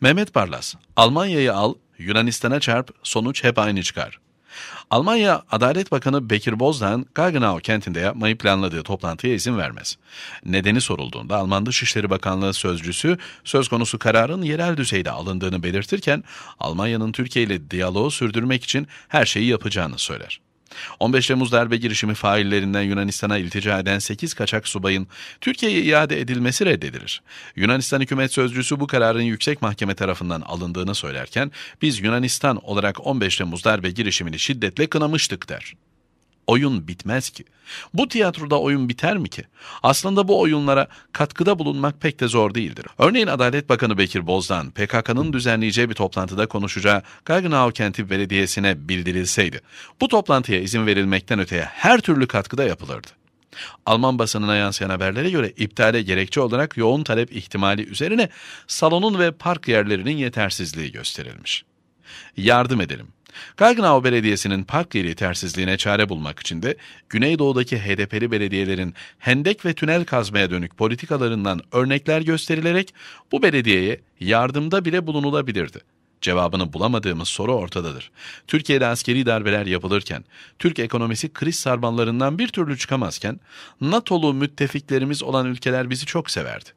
Mehmet Barlas, Almanya'yı al, Yunanistan'a çarp, sonuç hep aynı çıkar. Almanya Adalet Bakanı Bekir Bozdağ'ın Kagenau kentinde yapmayı planladığı toplantıya izin vermez. Nedeni sorulduğunda Alman Dışişleri Bakanlığı sözcüsü söz konusu kararın yerel düzeyde alındığını belirtirken Almanya'nın Türkiye ile diyaloğu sürdürmek için her şeyi yapacağını söyler. 15 Temmuz darbe girişimi faillerinden Yunanistan'a iltica eden 8 kaçak subayın Türkiye'ye iade edilmesi reddedilir. Yunanistan hükümet sözcüsü bu kararın yüksek mahkeme tarafından alındığını söylerken biz Yunanistan olarak 15 Temmuz darbe girişimini şiddetle kınamıştık der. Oyun bitmez ki. Bu tiyatroda oyun biter mi ki? Aslında bu oyunlara katkıda bulunmak pek de zor değildir. Örneğin Adalet Bakanı Bekir Bozdan, PKK'nın düzenleyeceği bir toplantıda konuşacağı Gaggenau Kenti Belediyesi'ne bildirilseydi, bu toplantıya izin verilmekten öteye her türlü katkıda yapılırdı. Alman basınına yansıyan haberlere göre iptale gerekçe olarak yoğun talep ihtimali üzerine salonun ve park yerlerinin yetersizliği gösterilmiş. Yardım edelim. Kagnau Belediyesi'nin park yeri yetersizliğine çare bulmak için de Güneydoğu'daki HDP'li belediyelerin hendek ve tünel kazmaya dönük politikalarından örnekler gösterilerek bu belediyeye yardımda bile bulunulabilirdi. Cevabını bulamadığımız soru ortadadır. Türkiye'de askeri darbeler yapılırken, Türk ekonomisi kriz sarmallarından bir türlü çıkamazken, NATO'lu müttefiklerimiz olan ülkeler bizi çok severdi.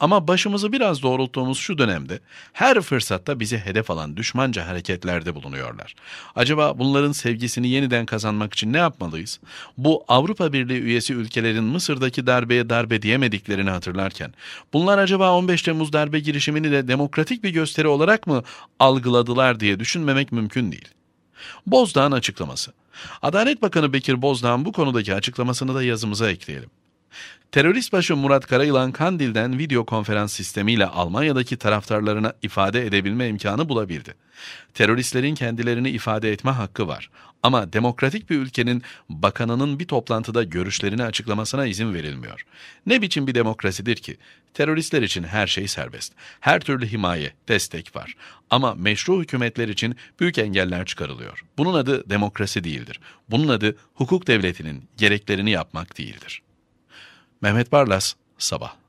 Ama başımızı biraz doğrulttuğumuz şu dönemde her fırsatta bizi hedef alan düşmanca hareketlerde bulunuyorlar. Acaba bunların sevgisini yeniden kazanmak için ne yapmalıyız? Bu Avrupa Birliği üyesi ülkelerin Mısır'daki darbeye darbe diyemediklerini hatırlarken bunlar acaba 15 Temmuz darbe girişimini de demokratik bir gösteri olarak mı algıladılar diye düşünmemek mümkün değil. Bozdağ'ın açıklaması. Adalet Bakanı Bekir Bozdağ'ın bu konudaki açıklamasını da yazımıza ekleyelim. Terörist başı Murat Karayılan Kandil'den video konferans sistemiyle Almanya'daki taraftarlarına ifade edebilme imkanı bulabildi. Teröristlerin kendilerini ifade etme hakkı var ama demokratik bir ülkenin bakanının bir toplantıda görüşlerini açıklamasına izin verilmiyor. Ne biçim bir demokrasidir ki? Teröristler için her şey serbest. Her türlü himaye, destek var. Ama meşru hükümetler için büyük engeller çıkarılıyor. Bunun adı demokrasi değildir. Bunun adı hukuk devletinin gereklerini yapmak değildir. Mehmet Barlas, Sabah.